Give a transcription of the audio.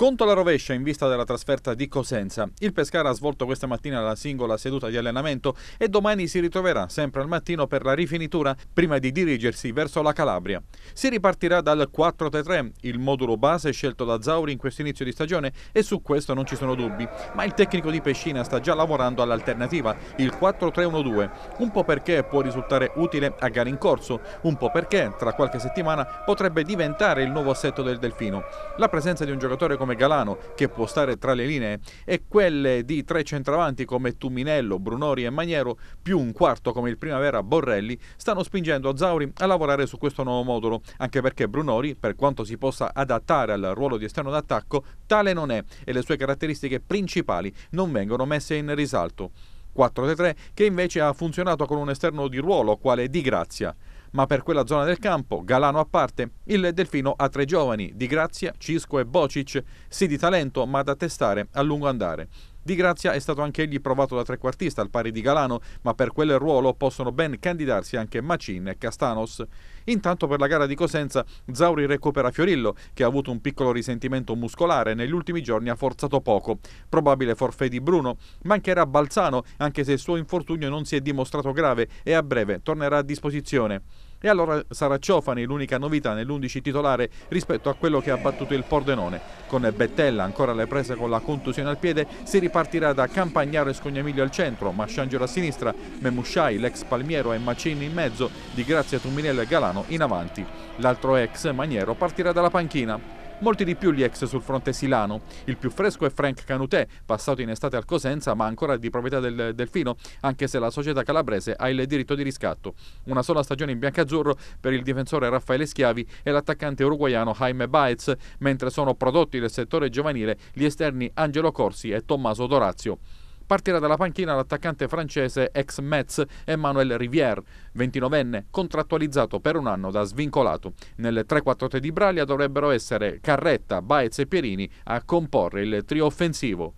Conto la rovescia in vista della trasferta di Cosenza. Il Pescara ha svolto questa mattina la singola seduta di allenamento e domani si ritroverà sempre al mattino per la rifinitura prima di dirigersi verso la Calabria. Si ripartirà dal 4-3-3, il modulo base scelto da Zauri in questo inizio di stagione e su questo non ci sono dubbi, ma il tecnico di Pescina sta già lavorando all'alternativa, il 4-3-1-2, un po' perché può risultare utile a gare in corso, un po' perché tra qualche settimana potrebbe diventare il nuovo assetto del Delfino. La presenza di un giocatore come come Galano, che può stare tra le linee, e quelle di tre centravanti come Tuminello, Brunori e Maniero, più un quarto come il Primavera Borrelli, stanno spingendo Zauri a lavorare su questo nuovo modulo, anche perché Brunori, per quanto si possa adattare al ruolo di esterno d'attacco, tale non è e le sue caratteristiche principali non vengono messe in risalto. 4-3-3 che invece ha funzionato con un esterno di ruolo quale Di Grazia. Ma per quella zona del campo, Galano a parte, il Delfino ha tre giovani, Di Grazia, Cisco e Bocic, sì di talento ma da testare a lungo andare. Di Grazia è stato anche egli provato da trequartista al pari di Galano, ma per quel ruolo possono ben candidarsi anche Macin e Castanos. Intanto per la gara di Cosenza Zauri recupera Fiorillo, che ha avuto un piccolo risentimento muscolare e negli ultimi giorni ha forzato poco. Probabile forfè di Bruno, mancherà Balzano, anche se il suo infortunio non si è dimostrato grave e a breve tornerà a disposizione. E allora sarà Ciofani l'unica novità nell'11 titolare rispetto a quello che ha battuto il Pordenone. Con Bettella ancora alle prese con la contusione al piede, si ripartirà da Campagnaro e Scognamiglio al centro, Masciangelo a sinistra, Memusciai, l'ex Palmiero e Macini in mezzo, Di Grazia, Tuminello e Galano in avanti. L'altro ex, Maniero, partirà dalla panchina molti di più gli ex sul fronte silano. Il più fresco è Frank Canutè, passato in estate al Cosenza ma ancora di proprietà del Delfino, anche se la società calabrese ha il diritto di riscatto. Una sola stagione in biancazzurro per il difensore Raffaele Schiavi e l'attaccante uruguaiano Jaime Baez, mentre sono prodotti nel settore giovanile gli esterni Angelo Corsi e Tommaso Dorazio. Partirà dalla panchina l'attaccante francese ex Metz Emmanuel Rivière, 29enne, contrattualizzato per un anno da svincolato. Nel 3-4-3 di Braglia dovrebbero essere Carretta, Baez e Pierini a comporre il trio offensivo.